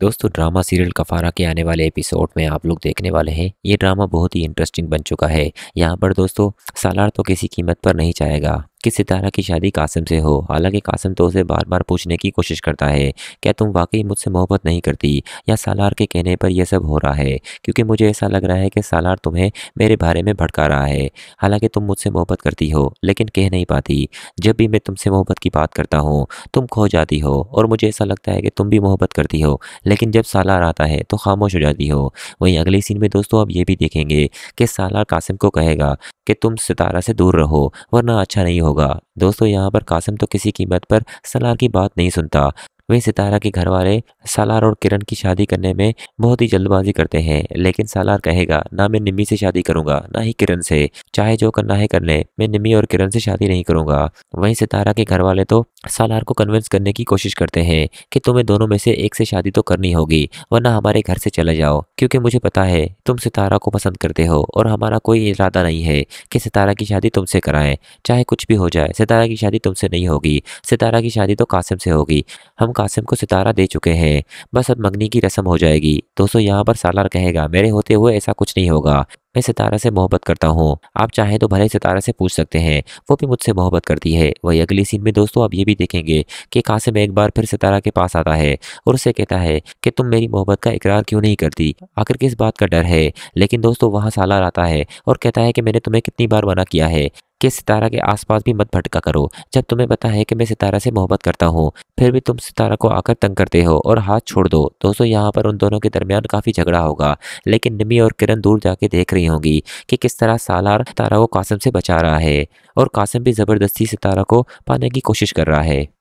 दोस्तों drama serial कफारा के आने वाले एपिसोड में आप लोग देखने वाले हैं ये ड्रामा बहुत ही इंटरेस्टिंग बन चुका है यहाँ पर दोस्तों सालार तो किसी कीमत पर नहीं चाहेगा कि सितारा की शादी कासिम से हो हालांकि कासिम तो उसे बार बार पूछने की कोशिश करता है क्या तुम वाकई मुझसे मोहब्बत नहीं करती या सालार के कहने पर यह सब हो रहा है क्योंकि मुझे ऐसा लग रहा है कि सालार तुम्हें मेरे बारे में भड़का रहा है हालांकि तुम मुझसे मोहब्बत करती हो लेकिन कह नहीं पाती जब भी मैं तुमसे मोहब्बत की बात करता हूँ तुम खो जाती हो और मुझे ऐसा लगता है कि तुम भी मोहब्बत करती हो लेकिन जब सालार आता है तो खामोश हो जाती हो वहीं अगले सीन में दोस्तों आप ये भी देखेंगे कि सालार कासिम को कहेगा कि तुम सितारा से दूर रहो वरना अच्छा नहीं हो होगा दोस्तों यहाँ पर कासिम तो किसी कीमत पर सलार की बात नहीं सुनता वहीं सितारा के घर वाले सालार और किरण की शादी करने में बहुत ही जल्दबाजी करते हैं लेकिन सालार कहेगा ना मैं निम्मी से शादी करूंगा ना ही किरण से चाहे जो करना है कर ले मैं निम्मी और किरण से शादी नहीं करूंगा वहीं सितारा के घर वाले तो सालार को कन्विंस करने की कोशिश करते हैं कि तुम्हें दोनों में से एक से शादी तो करनी होगी वरना हमारे घर से चले जाओ क्योंकि मुझे पता है तुम सितारा को पसंद करते हो और हमारा कोई इरादा नहीं है कि सितारा की शादी तुमसे कराएं चाहे कुछ भी हो जाए सितारा की शादी तुमसे नहीं होगी सितारा की शादी तो कासिम से होगी हम कासिम को सितारा दे चुके हैं बस अब मंगनी की रस्म हो जाएगी दोस्तों यहाँ पर सालार कहेगा मेरे होते हुए ऐसा कुछ नहीं होगा मैं सितारा से मोहब्बत करता हूँ आप चाहें तो भले सितारा से पूछ सकते हैं वो भी मुझसे मोहब्बत करती है वही अगली सीन में दोस्तों आप ये भी देखेंगे कि कासिम एक बार फिर सितारा के पास आता है और उसे कहता है कि तुम मेरी मोहब्बत का इकरार क्यों नहीं करती आखिर किस बात का डर है लेकिन दोस्तों वहाँ सालार आता है और कहता है कि मैंने तुम्हें कितनी बार मना किया है कि सितारा के आसपास भी मत भटका करो जब तुम्हें पता है कि मैं सितारा से मोहब्बत करता हूँ फिर भी तुम सितारा को आकर तंग करते हो और हाथ छोड़ दो दोस्तों यहाँ पर उन दोनों के दरमियान काफ़ी झगड़ा होगा लेकिन निमी और किरण दूर जाके देख रही होंगी कि किस तरह सालार सितारा को कासिम से बचा रहा है और कासिम भी ज़बरदस्ती सितारा को पाने की कोशिश कर रहा है